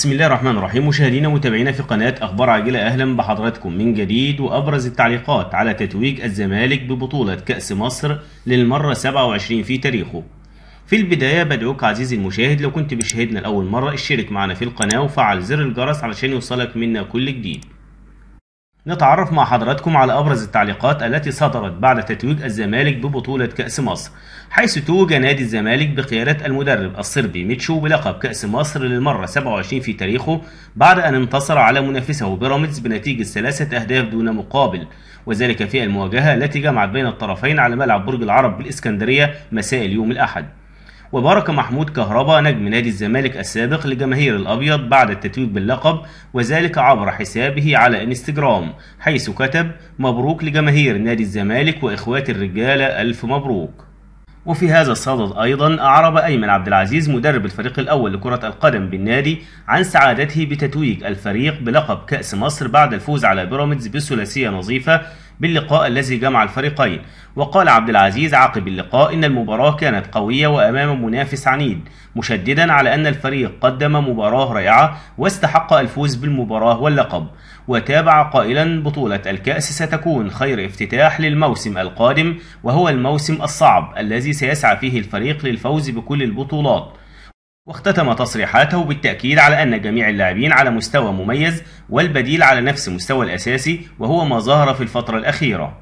بسم الله الرحمن الرحيم مشاهدينا ومتابعينا في قناة أخبار عاجلة أهلا بحضراتكم من جديد وأبرز التعليقات على تتويج الزمالك ببطولة كأس مصر للمرة 27 في تاريخه في البداية بدعوك عزيزي المشاهد لو كنت بشاهدنا لأول مرة اشترك معنا في القناة وفعل زر الجرس علشان يوصلك منا كل جديد نتعرف مع حضراتكم على أبرز التعليقات التي صدرت بعد تتويج الزمالك ببطولة كأس مصر حيث توج نادي الزمالك بقيادة المدرب الصربي ميتشو بلقب كأس مصر للمرة 27 في تاريخه بعد أن انتصر على منافسه بيراميدز بنتيجة ثلاثة أهداف دون مقابل وذلك في المواجهة التي جمعت بين الطرفين على ملعب برج العرب بالإسكندرية مساء اليوم الأحد وبارك محمود كهربا نجم نادي الزمالك السابق لجماهير الأبيض بعد التتويج باللقب وذلك عبر حسابه على انستجرام حيث كتب مبروك لجماهير نادي الزمالك وإخوات الرجالة ألف مبروك وفي هذا الصدد أيضا أعرب أيمن عبد العزيز مدرب الفريق الأول لكرة القدم بالنادي عن سعادته بتتويج الفريق بلقب كأس مصر بعد الفوز على بيراميدز بثلاثية نظيفة باللقاء الذي جمع الفريقين وقال عبد العزيز عقب اللقاء إن المباراة كانت قوية وأمام منافس عنيد مشددا على أن الفريق قدم مباراة رائعة واستحق الفوز بالمباراة واللقب وتابع قائلا بطولة الكأس ستكون خير افتتاح للموسم القادم وهو الموسم الصعب الذي سيسعى فيه الفريق للفوز بكل البطولات واختتم تصريحاته بالتأكيد على أن جميع اللاعبين على مستوى مميز والبديل على نفس مستوى الأساسي وهو ما ظهر في الفترة الأخيرة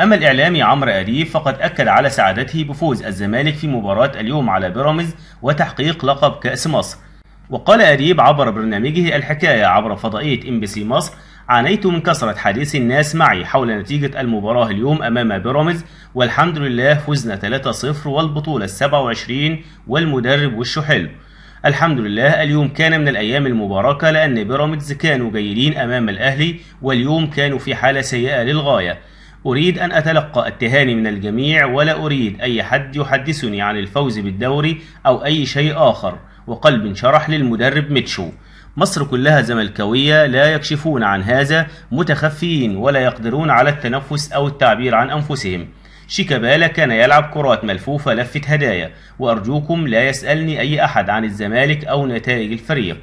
أما الإعلامي عمرو أديب فقد أكد على سعادته بفوز الزمالك في مباراة اليوم على بيراميدز وتحقيق لقب كأس مصر وقال أديب عبر برنامجه الحكاية عبر فضائية ام بي سي مصر عانيت من كثرة حديث الناس معي حول نتيجة المباراة اليوم أمام بيراميدز والحمد لله فزنا 3-0 والبطولة 27 والمدرب وشه حلو الحمد لله اليوم كان من الأيام المباركة لأن بيراميدز كانوا جيدين أمام الأهلي واليوم كانوا في حالة سيئة للغاية أريد أن أتلقى التهاني من الجميع ولا أريد أي حد يحدثني عن الفوز بالدوري أو أي شيء آخر وقلب شرح للمدرب ميتشو مصر كلها زملكاوية لا يكشفون عن هذا متخفيين ولا يقدرون على التنفس أو التعبير عن أنفسهم شيكابالا كان يلعب كرات ملفوفة لفة هدايا وأرجوكم لا يسألني أي أحد عن الزمالك أو نتائج الفريق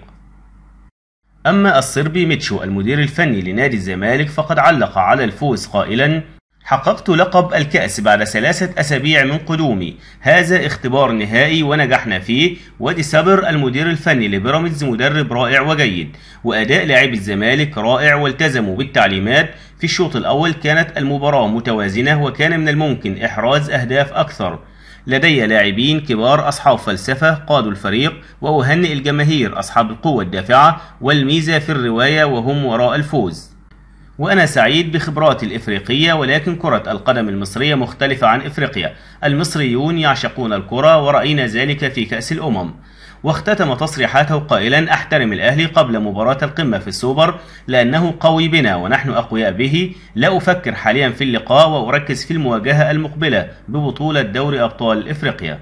أما الصربي ميتشو المدير الفني لنادي الزمالك فقد علق على الفوز قائلا حققت لقب الكأس بعد ثلاثة أسابيع من قدومي هذا اختبار نهائي ونجحنا فيه ودي سابر المدير الفني لبيراميدز مدرب رائع وجيد وأداء لاعبي الزمالك رائع والتزموا بالتعليمات في الشوط الأول كانت المباراة متوازنة وكان من الممكن إحراز أهداف أكثر لدي لاعبين كبار أصحاب فلسفة قادوا الفريق وأهنئ الجماهير أصحاب القوة الدافعة والميزة في الرواية وهم وراء الفوز وأنا سعيد بخبراتي الإفريقية ولكن كرة القدم المصرية مختلفة عن إفريقيا المصريون يعشقون الكرة ورأينا ذلك في كأس الأمم واختتم تصريحاته قائلا أحترم الأهلي قبل مباراة القمة في السوبر لأنه قوي بنا ونحن أقوياء به لا أفكر حاليا في اللقاء وأركز في المواجهة المقبلة ببطولة دوري أبطال إفريقيا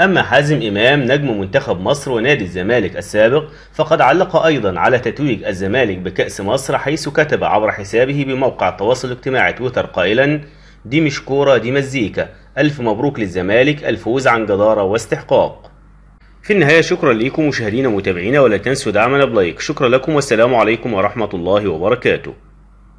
أما حازم إمام نجم منتخب مصر ونادي الزمالك السابق فقد علق أيضا على تتويج الزمالك بكأس مصر حيث كتب عبر حسابه بموقع التواصل الاجتماعي تويتر قائلا دي مش كورة دي مزيكا ألف مبروك للزمالك الفوز عن جدارة واستحقاق في النهاية شكرا لكم مشاهدينا ومتابعينا ولا تنسوا دعمنا بلايك شكرا لكم والسلام عليكم ورحمة الله وبركاته